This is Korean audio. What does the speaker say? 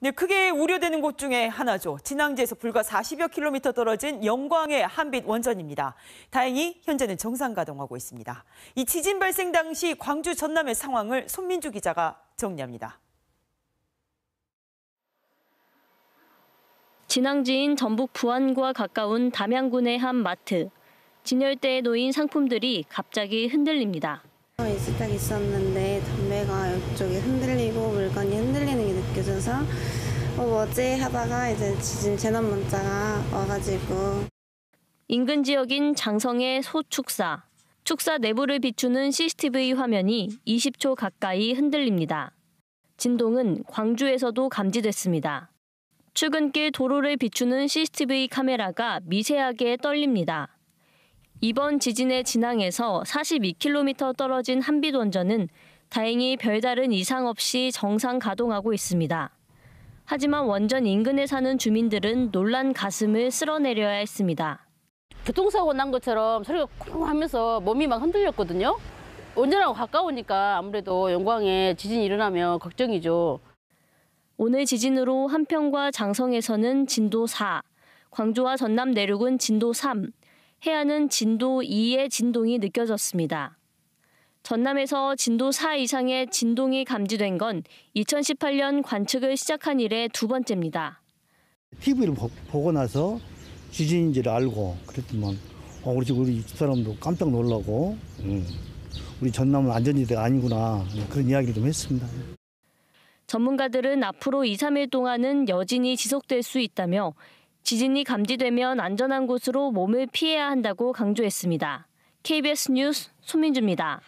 네, 크게 우려되는 곳 중에 하나죠. 진앙지에서 불과 40여 킬로미터 떨어진 영광의 한빛 원전입니다. 다행히 현재는 정상 가동하고 있습니다. 이 지진 발생 당시 광주 전남의 상황을 손민주 기자가 정리합니다. 진앙지인 전북 부안과 가까운 담양군의 한 마트. 진열대에 놓인 상품들이 갑자기 흔들립니다. 어, 있을 딱 있었는데 담배가 오쪽이 흔들리고 물건이 흔들리는 게 느껴져서 어, 뭐지 하다가 이제 지진 재난 문자가 와가지고 인근 지역인 장성의 소축사 축사 내부를 비추는 CCTV 화면이 20초 가까이 흔들립니다. 진동은 광주에서도 감지됐습니다. 출근길 도로를 비추는 CCTV 카메라가 미세하게 떨립니다. 이번 지진의 진앙에서 42km 떨어진 한빛원전은 다행히 별다른 이상 없이 정상 가동하고 있습니다. 하지만 원전 인근에 사는 주민들은 놀란 가슴을 쓸어내려야 했습니다. 교통사고 난 것처럼 소리가 쿵 하면서 몸이 막 흔들렸거든요. 원전하고 가까우니까 아무래도 영광에 지진이 일어나면 걱정이죠. 오늘 지진으로 한평과 장성에서는 진도 4, 광주와 전남 내륙은 진도 3, 해안은 진도 2의 진동이 느껴졌습니다. 전남에서 진도 4 이상의 진동이 감지된 건 2018년 관측을 시작한 이래 두 번째입니다. TV를 보고 나서 지진인지를 알고 그랬더만 어, 우리 지 우리 사람도 깜짝 놀라고 음, 우리 전남은 안전지대가 아니구나 그런 이야기를 좀 했습니다. 전문가들은 앞으로 2, 3일 동안은 여진이 지속될 수 있다며 지진이 감지되면 안전한 곳으로 몸을 피해야 한다고 강조했습니다. KBS 뉴스 손민주입니다.